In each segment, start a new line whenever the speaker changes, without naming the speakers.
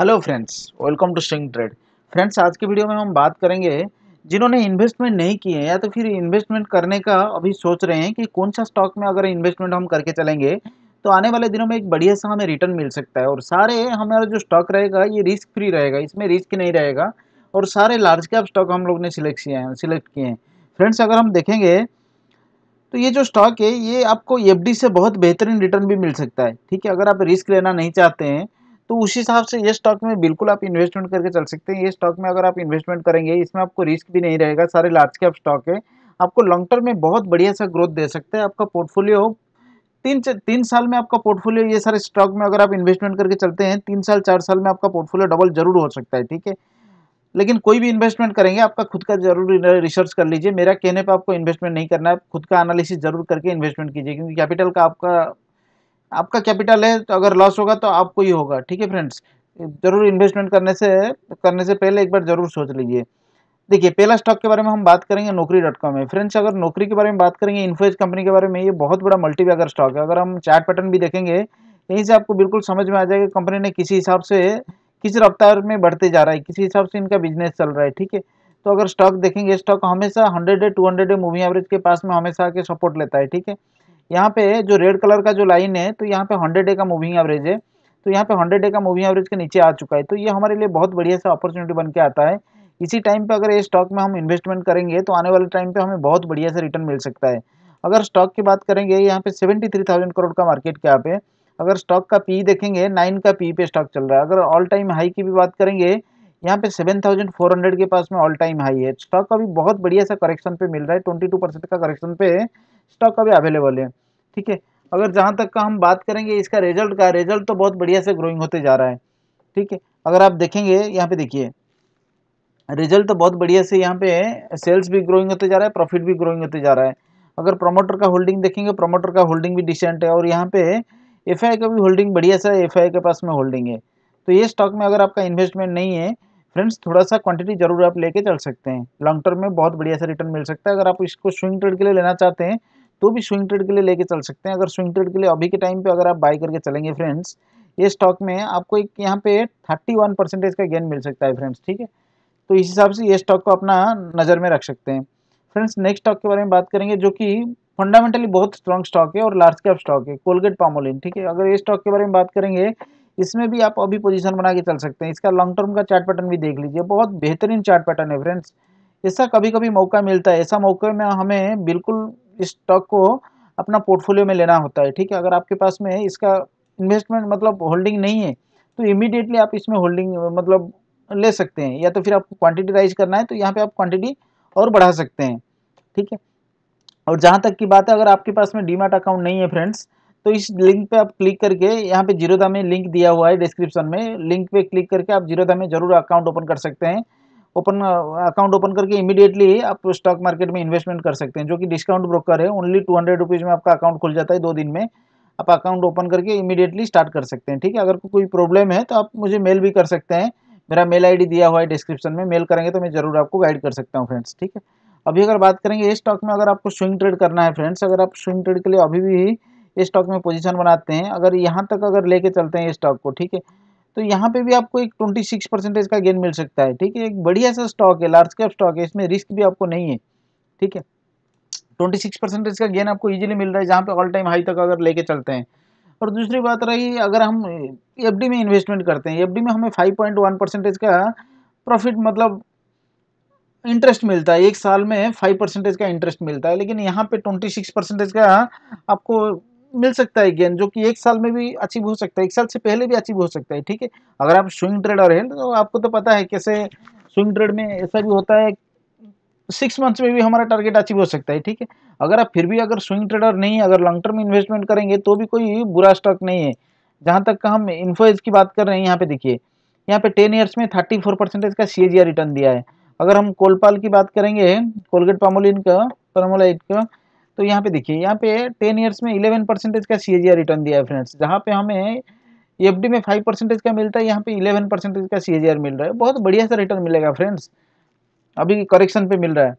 hello friends welcome to string trade friends आज के video में हम बात करेंगे जिन्होंने इन्वेस्टमेंट नहीं किए हैं या तो फिर इन्वेस्टमेंट करने का अभी सोच रहे हैं कि कौन सा स्टॉक में अगर इन्वेस्टमेंट हम करके चलेंगे तो आने वाले दिनों में एक बढ़िया सा हमें रिटर्न मिल सकता है और सारे हमारा जो स्टॉक रहेगा ये रिस्क फ्री रहेगा इसमें रिस्क नहीं रहेगा और सारे लार्ज कैप स्टॉक हम लोग ने सिलेक्ट किए हैं सिलेक्ट किए हैं फ्रेंड्स अगर हम देखेंगे तो ये जो स्टॉक है ये आपको एफ से बहुत बेहतरीन रिटर्न भी मिल सकता है ठीक है अगर आप रिस्क लेना नहीं चाहते हैं तो उस हिसाब से ये स्टॉक में बिल्कुल आप इन्वेस्टमेंट करके चल सकते हैं ये स्टॉक में अगर आप इन्वेस्टमेंट करेंगे इसमें आपको रिस्क भी नहीं रहेगा सारे लार्ज कैप स्टॉक है आपको लॉन्ग टर्म में बहुत बढ़िया सा ग्रोथ दे सकते हैं आपका पोर्टफोलियो तीन तीन साल में आपका पोर्टफोलियो ये सारे स्टॉक में अगर आप इन्वेस्टमेंट करके चलते हैं तीन साल चार साल में आपका पोर्टफोलियो डबल जरूर हो सकता है ठीक है लेकिन कोई भी इन्वेस्टमेंट करेंगे आपका खुद का जरूर रिसर्च कर लीजिए मेरा कहने पर आपको इन्वेस्टमेंट नहीं करना है खुद का एनालिसिस जरूर करके इन्वेस्टमेंट कीजिए क्योंकि कैपिटल का आपका आपका कैपिटल है तो अगर लॉस होगा तो आपको ही होगा ठीक है फ्रेंड्स ज़रूर इन्वेस्टमेंट करने से करने से पहले एक बार ज़रूर सोच लीजिए देखिए पहला स्टॉक के बारे में हम बात करेंगे नौकरी डॉट कॉम में फ्रेंड्स अगर नौकरी के बारे में बात करेंगे इन्फोज कंपनी के बारे में ये बहुत बड़ा मल्टी बैगर स्टॉक है अगर हम चार्ट पैटर्न भी देखेंगे यहीं से आपको बिल्कुल समझ में आ जाएगा कंपनी ने किसी हिसाब से किस रफ्तार में बढ़ते जा रहा है किसी हिसाब से इनका बिजनेस चल रहा है ठीक है तो अगर स्टॉक देखेंगे स्टॉक हमेशा हंड्रेड है two hundred day moving average के पास में हमेशा आके सपोर्ट लेता है ठीक है यहाँ पे जो रेड कलर का जो लाइन है तो यहाँ पे हंड्रेड डे का मूविंग एवरेज है तो यहाँ पे हंड्रेड डे का मूविंग एवरेज के नीचे आ चुका है तो ये हमारे लिए बहुत बढ़िया सा अपॉर्चुनिटी बन के आता है इसी टाइम पे अगर ये स्टॉक में हम इन्वेस्टमेंट करेंगे तो आने वाले टाइम पे हमें बहुत बढ़िया से रिटर्न मिल सकता है अगर स्टॉक की बात करेंगे यहाँ पे सेवेंटी थ्री थाउजेंड करोड़ का मार्केट क्या पे अगर स्टॉक का पी देखेंगे नाइन का पी पे स्टॉक चल रहा है अगर ऑल टाइम हाई की भी बात करेंगे यहाँ पे सेवन थाउजेंड फोर हंड्रेड के पास में ऑल टाइम हाई है स्टॉक का भी बहुत बढ़िया सा करेक्शन पे मिल रहा है ट्वेंटी टू परसेंट का करेक्शन पे स्टॉक अभी अवेलेबल है ठीक है अगर जहाँ तक का हम बात करेंगे इसका रिजल्ट का रिजल्ट तो बहुत बढ़िया से ग्रोइंग होते जा रहा है ठीक है अगर आप देखेंगे यहाँ पे देखिए रिजल्ट तो बहुत बढ़िया से यहाँ पे सेल्स भी ग्रोइंग होते जा रहा है प्रॉफिट भी ग्रोइंग होते जा रहा है अगर प्रमोटर का होल्डिंग देखेंगे प्रमोटर का होल्डिंग भी डिसेंट है और यहाँ पे एफ का भी होल्डिंग बढ़िया सा एफ के पास में होल्डिंग है तो ये स्टॉक में अगर आपका इन्वेस्टमेंट नहीं है फ्रेंड्स थोड़ा सा क्वांटिटी जरूर आप लेके चल सकते हैं लॉन्ग टर्म में बहुत बढ़िया सा रिटर्न मिल सकता है अगर आप इसको स्विंग ट्रेड के लिए लेना चाहते हैं तो भी स्विंग ट्रेड के लिए लेके चल सकते हैं अगर स्विंग ट्रेड के लिए अभी के टाइम पे अगर आप बाई करके चलेंगे फ्रेंड्स ये स्टॉक में आपको एक यहाँ पे 31 परसेंटेज का गेन मिल सकता है फ्रेंड्स ठीक है तो इस हिसाब से ये स्टॉक को अपना नज़र में रख सकते हैं फ्रेंड्स नेक्स्ट स्टॉक के बारे में बात करेंगे जो कि फंडामेंटली बहुत स्ट्रॉन्ग स्टॉक है और लार्ज कैप स्टॉक है कोलगेट पामोलिन ठीक है अगर ये स्टॉक के बारे में बात करेंगे इसमें भी आप अभी पोजिशन बना के चल सकते हैं इसका लॉन्ग टर्म का चार्ट पैटर्न भी देख लीजिए बहुत बेहतरीन चार्ट पैटर्न है फ्रेंड्स ऐसा कभी कभी मौका मिलता है ऐसा मौके में हमें बिल्कुल इस स्टॉक को अपना पोर्टफोलियो में लेना होता है ठीक है अगर आपके पास में इसका इन्वेस्टमेंट मतलब होल्डिंग नहीं है तो इमीडिएटली आप इसमें होल्डिंग मतलब ले सकते हैं या तो फिर आपको क्वांटिटी राइज करना है तो यहाँ पे आप क्वांटिटी और बढ़ा सकते हैं ठीक है और जहाँ तक की बात है अगर आपके पास में डीमार्ट अकाउंट नहीं है फ्रेंड्स तो इस लिंक पे आप क्लिक करके यहाँ पे जीरोधा में लिंक दिया हुआ है डिस्क्रिप्शन में लिंक पे क्लिक करके आप जीरोधा में जरूर अकाउंट ओपन कर सकते हैं ओपन अकाउंट ओपन करके इमीडिएटली आप स्टॉक मार्केट में इन्वेस्टमेंट कर सकते हैं जो कि डिस्काउंट ब्रोकर है ओनली टू हंड्रेड रुपीज़ में आपका अकाउंट खुल जाता है दो दिन में आप अकाउंट ओपन करके इमीडिएटली स्टार्ट कर सकते हैं ठीक है अगर कोई प्रॉब्लम है तो आप मुझे मेल भी कर सकते हैं मेरा मेल आई दिया हुआ है डिस्क्रिप्शन में मेल करेंगे तो मैं ज़रूर आपको गाइड कर सकता हूँ फ्रेंड्स ठीक है अभी अगर बात करेंगे इस स्टॉक में अगर आपको स्विंग ट्रेड करना है फ्रेंड्स अगर आप स्विंग ट्रेड के लिए अभी भी इस स्टॉक में पोजीशन बनाते हैं अगर यहाँ तक अगर लेके चलते हैं इस स्टॉक को ठीक है तो यहाँ पे भी आपको एक 26 परसेंटेज का गेन मिल सकता है ठीक है एक बढ़िया सा स्टॉक है लार्ज कैप स्टॉक है इसमें रिस्क भी आपको नहीं है ठीक है 26 परसेंटेज का गेन आपको इजीली मिल रहा है जहाँ पे ऑल टाइम हाई तक अगर लेके चलते हैं और दूसरी बात रही अगर हम एफ में इन्वेस्टमेंट करते हैं एफ में हमें फाइव पॉइंट वन परसेंटेज का प्रॉफिट मतलब इंटरेस्ट मिलता है एक साल में फाइव परसेंटेज का इंटरेस्ट मिलता है लेकिन यहाँ पे ट्वेंटी सिक्स परसेंटेज का आपको मिल सकता है गेन जो कि एक साल में भी अचीव हो सकता है एक साल से पहले भी अचीव हो सकता है ठीक है अगर आप स्विंग ट्रेडर हैं तो आपको तो पता है कैसे स्विंग ट्रेड में ऐसा भी होता है सिक्स मंथ्स में भी हमारा टारगेट अचीव हो सकता है ठीक है अगर आप फिर भी अगर स्विंग ट्रेडर नहीं अगर लॉन्ग टर्म इन्वेस्टमेंट करेंगे तो भी कोई बुरा स्टॉक नहीं है जहाँ तक हम इन्फोज की बात कर रहे हैं यहाँ पे देखिए यहाँ पे टेन ईयर्स में थर्टी फोर परसेंटेज का सी रिटर्न दिया है अगर हम कोलपाल की बात करेंगे कोलगेट पामोलिन का पामोलाइट का तो यहाँ पे देखिए यहाँ पे टेन ईयर्स में इलेवन परसेंटेज का सी रिटर्न दिया है फ्रेंड्स जहाँ पे हमें एफ e में फाइव परसेंटेज का मिलता है यहाँ पे इलेवन परसेंटेज का सी मिल रहा है बहुत बढ़िया सा रिटर्न मिलेगा फ्रेंड्स अभी करेक्शन पे मिल रहा है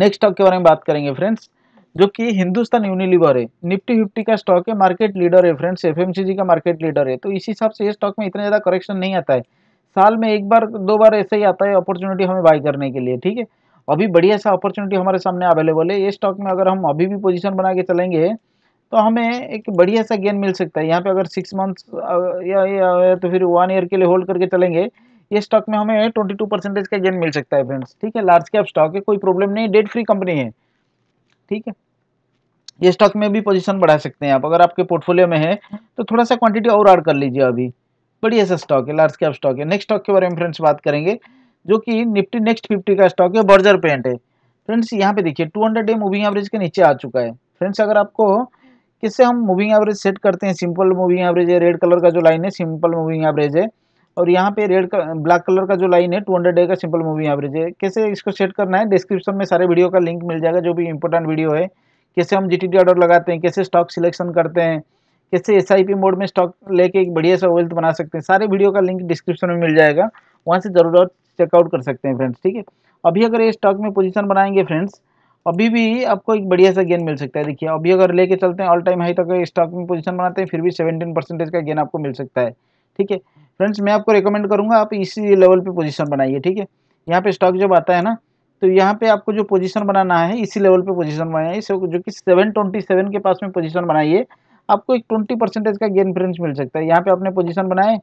नेक्स्ट स्टॉक के बारे में बात करेंगे फ्रेंड्स जो कि हिंदुस्तान यूनिलीवर है निफ्टी फिफ्टी का स्टॉक है मार्केट लीडर है फ्रेंड्स एफ का मार्केट लीडर है तो इस हिसाब से ये स्टॉक में इतना ज़्यादा करेक्शन नहीं आता है साल में एक बार दो बार ऐसे ही आता है अपॉर्चुनिटी हमें बाय करने के लिए ठीक है अभी बढ़िया सा अपॉर्चुनिटी हमारे सामने अवेलेबल है ये स्टॉक में अगर हम अभी भी पोजीशन बना के चलेंगे तो हमें एक बढ़िया सा गेन मिल सकता है यहाँ पे अगर सिक्स मंथ्स या, या तो फिर वन ईयर के लिए होल्ड करके चलेंगे ये स्टॉक में हमें ट्वेंटी टू परसेंटेज का गेन मिल सकता है फ्रेंड्स ठीक है लार्ज कैप स्टॉक है कोई प्रॉब्लम नहीं डेट फ्री कंपनी है ठीक है ये स्टॉक में भी पोजिशन बढ़ा सकते हैं आप अगर आपके पोर्टफोलियो में है तो थोड़ा सा क्वांटिटी और एड कर लीजिए अभी बढ़िया सा स्टॉक है लार्ज कैप स्टॉक है नेक्स्ट स्टॉक के बारे में फ्रेंड्स बात करेंगे जो कि निफ्टी नेक्स्ट फिफ्टी का स्टॉक है बर्जर पेंट है फ्रेंड्स यहाँ पे देखिए 200 डे मूविंग एवरेज के नीचे आ चुका है फ्रेंड्स अगर आपको किससे हम मूविंग एवरेज सेट करते हैं सिंपल मूविंग एवरेज है रेड कलर का जो लाइन है सिंपल मूविंग एवरेज है और यहाँ पे रेड ब्लैक कलर का जो लाइन है टू हंड्रेड डे का सिंपल मूविंग एवरेज है कैसे इसको सेट करना है डिस्क्रिप्शन में सारे वीडियो का लिंक मिल जाएगा जो भी इंपॉर्टेंट वीडियो है कैसे हम जी ऑर्डर लगाते हैं कैसे स्टॉक सिलेक्शन करते हैं कैसे एस मोड में स्टॉक लेके एक बढ़िया सा वेल्थ बना सकते हैं सारे वीडियो का लिंक डिस्क्रिप्शन में मिल जाएगा वहाँ से ज़रूरत चेकआउट कर सकते हैं फ्रेंड्स ठीक है अभी अगर ये स्टॉक में पोजीशन बनाएंगे फ्रेंड्स अभी भी आपको एक बढ़िया सा गेन मिल सकता है देखिए अभी अगर लेके चलते हैं ऑल टाइम हाई तक स्टॉक में पोजीशन बनाते हैं फिर भी सेवेंटीन परसेंटेज का गेन आपको मिल सकता है ठीक है फ्रेंड्स मैं आपको रिकमेंड करूँगा आप इसी लेवल पर पोजिशन बनाइए ठीक है यहाँ पे स्टॉक जब आता है ना तो यहाँ पे आपको जो पोजीशन बनाना है इसी लेवल पे पोजीशन बनाइए जो कि सेवन ट्वेंटी सेवन के पास में पोजीशन बनाइए आपको एक ट्वेंटी परसेंटेज का गेन फ्रेंड्स मिल सकता है यहाँ पे आपने पोजीशन बनाए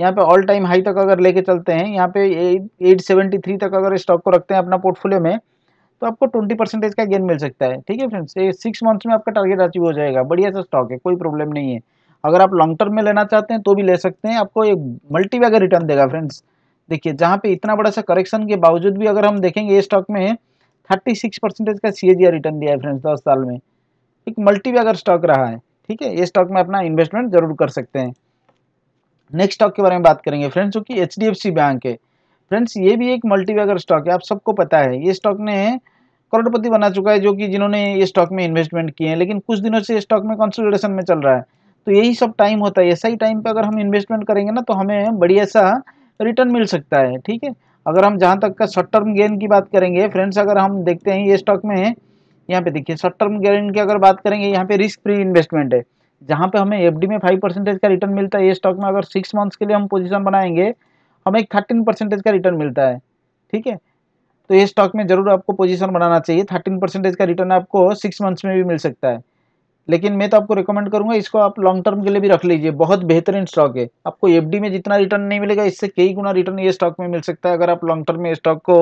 यहाँ पे ऑल टाइम हाई तक अगर लेके चलते हैं यहाँ पे एट सेवेंटी थ्री तक अगर स्टॉक को रखते हैं अपना पोर्टफोलियो में तो आपको ट्वेंटी परसेंटेज का गेन मिल सकता है ठीक है फ्रेंड्स ये सिक्स मंथ्स में आपका टारगेट अचीव हो जाएगा बढ़िया सा स्टॉक है कोई प्रॉब्लम नहीं है अगर आप लॉन्ग टर्म में लेना चाहते हैं तो भी ले सकते हैं आपको एक वैगर रिटर्न देगा फ्रेंड्स देखिए जहाँ पे इतना बड़ा सा करेक्शन के बावजूद भी अगर हम देखेंगे ये स्टॉक में थर्टी सिक्स परसेंटेज का सी रिटर्न दिया है फ्रेंड्स दस साल में एक वैगर स्टॉक रहा है ठीक है ये स्टॉक में अपना इन्वेस्टमेंट जरूर कर सकते हैं नेक्स्ट स्टॉक के बारे में बात करेंगे फ्रेंड्स जो कि एच बैंक है फ्रेंड्स ये भी एक मल्टीवैगर स्टॉक है आप सबको पता है ये स्टॉक ने करोड़पति बना चुका है जो कि जिन्होंने ये स्टॉक में इन्वेस्टमेंट किए हैं लेकिन कुछ दिनों से ये स्टॉक में कंसोलिडेशन में चल रहा है तो यही सब टाइम होता है ऐसा ही टाइम पे अगर हम इन्वेस्टमेंट करेंगे ना तो हमें बढ़िया सा रिटर्न मिल सकता है ठीक है अगर हम जहाँ तक का शॉर्ट टर्म गेन की बात करेंगे फ्रेंड्स अगर हम देखते हैं ये स्टॉक में यहाँ पे देखिए शॉर्ट टर्म गेन की अगर बात करेंगे यहाँ पे रिस्क फ्री इन्वेस्टमेंट है जहाँ पे हमें एफ में फाइव परसेंटेज का रिटर्न मिलता है ये स्टॉक में अगर सिक्स मंथ्स के लिए हम पोजीशन बनाएंगे हमें थर्टीन परसेंटेज का रिटर्न मिलता है ठीक है तो ये स्टॉक में ज़रूर आपको पोजीशन बनाना चाहिए थर्टीन परसेंटेज का रिटर्न आपको सिक्स मंथ्स में भी मिल सकता है लेकिन मैं तो आपको रिकमेंड करूँगा इसको आप लॉन्ग टर्म के लिए भी रख लीजिए बहुत बेहतरीन स्टॉक है आपको एफ में जितना रिटर्न नहीं मिलेगा इससे कई गुना रिटर्न ये स्टॉक में मिल सकता है अगर आप लॉन्ग टर्म में स्टॉक को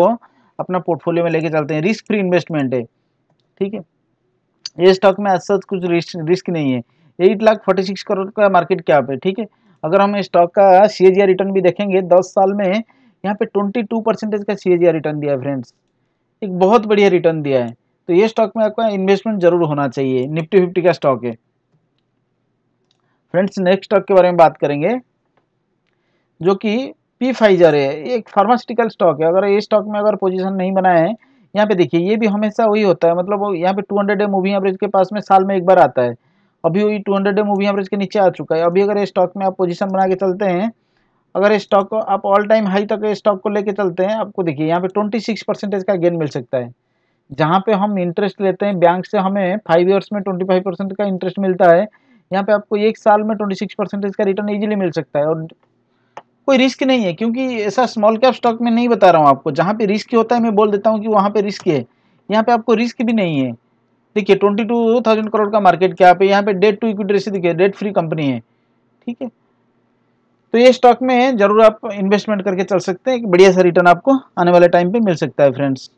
अपना पोर्टफोलियो में लेके चलते हैं रिस्क फ्री इन्वेस्टमेंट है ठीक है ये स्टॉक में आज सच कुछ रिस्क रिस्क नहीं है eight lakh forty six crore का मार्केट कैप है ठीक है अगर हम स्टॉक का सी रिटर्न भी देखेंगे दस साल में यहाँ पे ट्वेंटी टू परसेंटेज का सी रिटर्न दिया है फ्रेंड्स एक बहुत बढ़िया रिटर्न दिया है तो ये स्टॉक में आपका इन्वेस्टमेंट जरूर होना चाहिए निफ्टी फिफ्टी का स्टॉक है फ्रेंड्स नेक्स्ट स्टॉक के बारे में बात करेंगे जो कि पी फाइजर है ये एक फार्मास्यूटिकल स्टॉक है अगर ये स्टॉक में अगर पोजीशन नहीं बनाए हैं यहाँ पे देखिए ये भी हमेशा वही होता है मतलब यहाँ पे 200 डे मूविंग एवरेज के पास में साल में एक बार आता है अभी वही टू हंड्रेड मूवी यहाँ पर इसके नीचे आ चुका है अभी अगर स्टॉक में आप पोजीशन बना के चलते हैं अगर स्टॉक को आप ऑल टाइम हाई तक स्टॉक को लेके चलते हैं आपको देखिए यहाँ पे ट्वेंटी सिक्स परसेंटेज का गेन मिल सकता है जहाँ पे हम इंटरेस्ट लेते हैं बैंक से हमें फाइव ईयर्स में ट्वेंटी फाइव परसेंट का इंटरेस्ट मिलता है यहाँ पे आपको एक साल में ट्वेंटी सिक्स परसेंटेज का रिटर्न ईजिली मिल सकता है और कोई रिस्क नहीं है क्योंकि ऐसा स्मॉल कैप स्टॉक में नहीं बता रहा हूँ आपको जहाँ पे रिस्क होता है मैं बोल देता हूँ कि वहाँ पे रिस्क है यहाँ पे आपको रिस्क भी नहीं है देखिए ट्वेंटी टू थाउजेंड करोड़ का मार्केट क्या है यहाँ पे डेट टू इक्विटी रेशियो देखिए डेट फ्री कंपनी है ठीक है तो ये स्टॉक में जरूर आप इन्वेस्टमेंट करके चल सकते हैं बढ़िया सा रिटर्न आपको आने वाले टाइम पे मिल सकता है फ्रेंड्स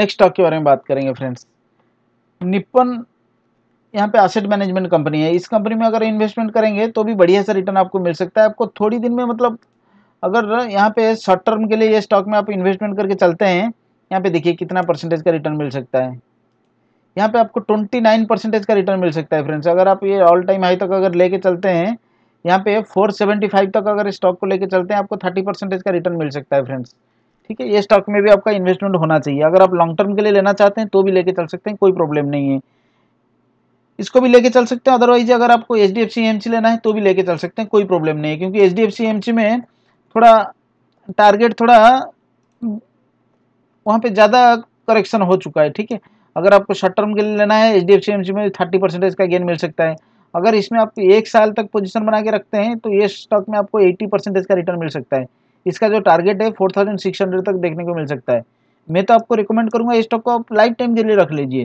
नेक्स्ट स्टॉक के बारे में बात करेंगे फ्रेंड्स निपन यहाँ पे एसेट मैनेजमेंट कंपनी है इस कंपनी में अगर इन्वेस्टमेंट करेंगे तो भी बढ़िया सा रिटर्न आपको मिल सकता है आपको थोड़ी दिन में मतलब अगर यहाँ पे शॉर्ट टर्म के लिए ये स्टॉक में आप इन्वेस्टमेंट करके चलते हैं यहाँ पे देखिए कितना परसेंटेज का रिटर्न मिल सकता है यहाँ पे आपको 29 परसेंटेज का रिटर्न मिल सकता है फ्रेंड्स अगर आप ये ऑल टाइम हाई तक अगर लेके चलते हैं यहाँ पे 475 तक अगर स्टॉक को लेके चलते हैं आपको 30 परसेंटेज का रिटर्न मिल सकता है फ्रेंड्स ठीक है ये स्टॉक में भी आपका इन्वेस्टमेंट होना चाहिए अगर आप लॉन्ग टर्म के लिए लेना चाहते हैं तो भी लेके चल सकते हैं कोई प्रॉब्लम नहीं है इसको भी लेके चल सकते हैं अदरवाइज अगर आपको एच डी लेना है तो भी लेके चल सकते हैं कोई प्रॉब्लम नहीं है क्योंकि एच डी में थोड़ा टारगेट थोड़ा वहाँ पे ज़्यादा करेक्शन हो चुका है ठीक है अगर आपको शॉर्ट टर्म के लिए लेना है एच डी में थर्टी परसेंटेज का गेन मिल सकता है अगर इसमें आप एक साल तक पोजीशन बना के रखते हैं तो ये स्टॉक में आपको एट्टी परसेंटेज का रिटर्न मिल सकता है इसका जो टारगेट है फोर थाउजेंड सिक्स हंड्रेड तक देखने को मिल सकता है मैं तो आपको रिकमेंड करूंगा इस स्टॉक को आप लाइफ टाइम के लिए रख लीजिए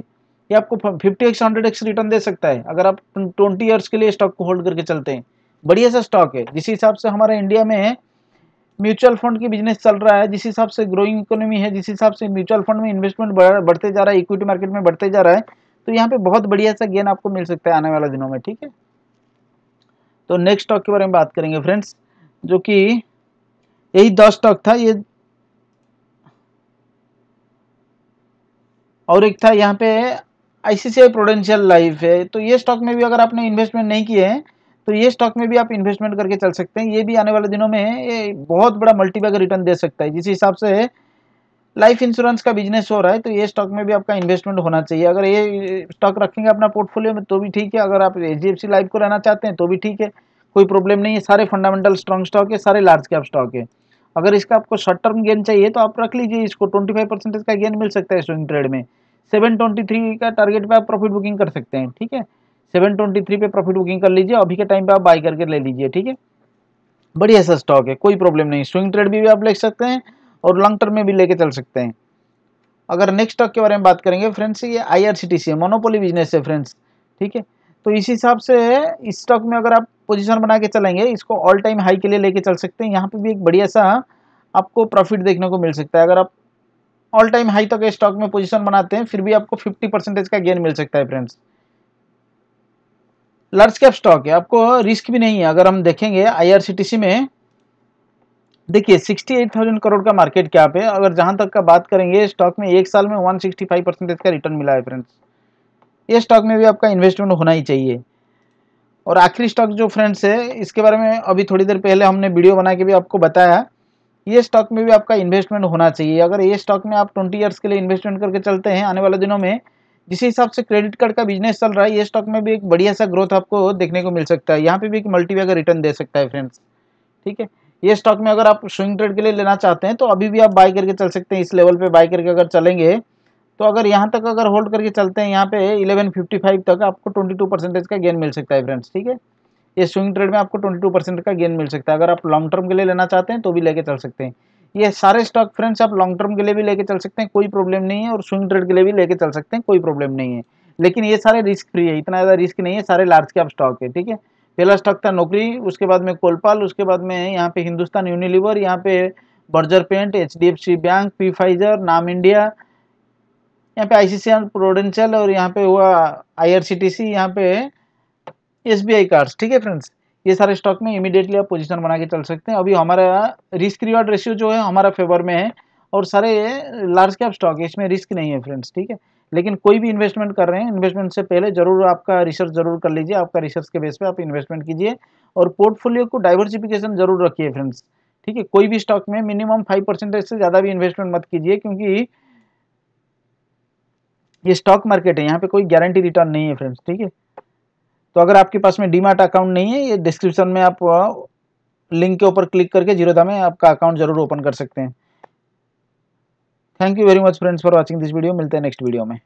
ये आपको fifty X hundred X return दे सकता है अगर आप ट्वेंटी ईयर्स के लिए स्टॉक को होल्ड करके चलते हैं बढ़िया सा स्टॉक है जिस हिसाब से हमारे इंडिया में है म्यूचुअल फंड की बिजनेस चल रहा है जिस हिसाब से ग्रोइंग इकोनॉमी है जिस हिसाब से म्यूचुअल फंड में इन्वेस्टमेंट बढ़ते जा रहा है इक्विटी मार्केट में बढ़ते जा रहा है तो यहाँ पे बहुत बढ़िया सा गेन आपको मिल सकता है आने वाले दिनों में ठीक है तो नेक्स्ट स्टॉक के बारे में बात करेंगे फ्रेंड्स जो कि यही दस स्टॉक था ये और एक था यहाँ पे आईसीसीआई प्रोडेंशियल लाइफ है तो ये स्टॉक में भी अगर आपने इन्वेस्टमेंट नहीं किए हैं तो ये स्टॉक में भी आप इन्वेस्टमेंट करके चल सकते हैं ये भी आने वाले दिनों में ये बहुत बड़ा मल्टीपैक रिटर्न दे सकता है जिस हिसाब से लाइफ इंश्योरेंस का बिजनेस हो रहा है तो ये स्टॉक में भी आपका इन्वेस्टमेंट होना चाहिए अगर ये स्टॉक रखेंगे अपना पोर्टफोलियो में तो भी ठीक है अगर आप एच डी लाइफ को रहना चाहते हैं तो भी ठीक है कोई प्रॉब्लम नहीं है सारे फंडामेंटल स्ट्रॉन्ग स्टॉक है सारे लार्ज कैप स्टॉक है अगर इसका आपको शॉर्ट टर्म गेन चाहिए तो आप रख लीजिए इसको ट्वेंटी फाइव परसेंटेज का गेन मिल सकता है स्विंग ट्रेड में सेवन ट्वेंटी थ्री का टारगेट पे आप प्रॉफिट बुकिंग कर सकते हैं ठीक है सेवन ट्वेंटी थ्री पे प्रॉफिट बुकिंग कर लीजिए अभी के टाइम पे आप बाई करके ले लीजिए ठीक है बढ़िया सा स्टॉक है कोई प्रॉब्लम नहीं स्विंग ट्रेड भी, भी आप ले सकते हैं और लॉन्ग टर्म में भी लेके चल सकते हैं अगर नेक्स्ट स्टॉक के बारे में बात करेंगे फ्रेंड्स ये आई है मोनोपोली बिजनेस है फ्रेंड्स ठीक है तो इस हिसाब से इस स्टॉक में अगर आप पोजिशन बना के चलेंगे इसको ऑल टाइम हाई के लिए लेके चल सकते हैं यहाँ पर भी एक बढ़िया सा आपको प्रॉफिट देखने को मिल सकता है अगर आप ऑल टाइम हाई तक स्टॉक में पोजिशन बनाते हैं फिर भी आपको फिफ्टी परसेंटेज का गेन मिल सकता है फ्रेंड्स लार्ज कैप स्टॉक है आपको रिस्क भी नहीं है अगर हम देखेंगे आईआरसीटीसी में देखिए 68,000 करोड़ का मार्केट क्या है अगर जहां तक का बात करेंगे स्टॉक में एक साल में 165 परसेंटेज का रिटर्न मिला है फ्रेंड्स ये स्टॉक में भी आपका इन्वेस्टमेंट होना ही चाहिए और आखिरी स्टॉक जो फ्रेंड्स है इसके बारे में अभी थोड़ी देर पहले हमने वीडियो बना के भी आपको बताया ये स्टॉक में भी आपका इन्वेस्टमेंट होना चाहिए अगर ये स्टॉक में आप ट्वेंटी ईयर्स के लिए इन्वेस्टमेंट करके चलते हैं आने वाले दिनों में जिस हिसाब से क्रेडिट कार्ड का बिजनेस चल रहा है ये स्टॉक में भी एक बढ़िया सा ग्रोथ आपको देखने को मिल सकता है यहाँ पे भी एक मल्टीवेगर रिटर्न दे सकता है फ्रेंड्स ठीक है ये स्टॉक में अगर आप स्विंग ट्रेड के लिए लेना चाहते हैं तो अभी भी आप बाय करके चल सकते हैं इस लेवल पे बाई करके अगर चलेंगे तो अगर यहाँ तक अगर होल्ड करके चलते हैं यहाँ पे इलेवन तक आपको ट्वेंटी परसेंटेज का गेन मिल सकता है फ्रेंड्स ठीक है ये स्विंग ट्रेड में आपको ट्वेंटी परसेंट का गेन मिल सकता है अगर आप लॉन्ग टर्म के लिए लेना चाहते हैं तो भी लेके चल सकते हैं ये सारे स्टॉक फ्रेंड्स आप लॉन्ग टर्म के लिए भी लेके चल सकते हैं कोई प्रॉब्लम नहीं है और स्विंग ट्रेड के लिए भी लेके चल सकते हैं कोई प्रॉब्लम नहीं है लेकिन ये सारे रिस्क फ्री है इतना ज़्यादा रिस्क नहीं है सारे लार्ज कैप स्टॉक है ठीक है पहला स्टॉक था नौकरी उसके बाद में कोलपाल उसके बाद में यहाँ पे हिंदुस्तान यूनिलीवर यहाँ पे Berger paint H D F C bank P Pfizer नाम इंडिया यहाँ पे आई सी प्रोडेंशियल और यहाँ पे हुआ I R C T C यहाँ पे एस बी आई कार्ड्स ठीक है फ्रेंड्स ये सारे स्टॉक में इमिडिएटली आप पोजिशन बना के चल सकते हैं अभी हमारा रिस्क रिवार्ड रेशियो जो है हमारा फेवर में है और सारे लार्ज कैप स्टॉक है इसमें रिस्क नहीं है फ्रेंड्स ठीक है लेकिन कोई भी इन्वेस्टमेंट कर रहे हैं इन्वेस्टमेंट से पहले जरूर आपका रिसर्च जरूर कर लीजिए आपका रिसर्च के बेस पे आप इन्वेस्टमेंट कीजिए और पोर्टफोलियो को डाइवर्सिफिकेशन जरूर रखिए फ्रेंड्स ठीक है कोई भी स्टॉक में मिनिमम फाइव परसेंटेज से ज़्यादा भी इन्वेस्टमेंट मत कीजिए क्योंकि ये स्टॉक मार्केट है यहाँ पे कोई गारंटी रिटर्न नहीं है फ्रेंड्स ठीक है तो अगर आपके पास में डीमार्ट अकाउंट नहीं है ये डिस्क्रिप्शन में आप लिंक के ऊपर क्लिक करके जीरोधा में आपका अकाउंट जरूर ओपन कर सकते हैं thank you very much friends for watching this video मिलते हैं नेक्स्ट वीडियो में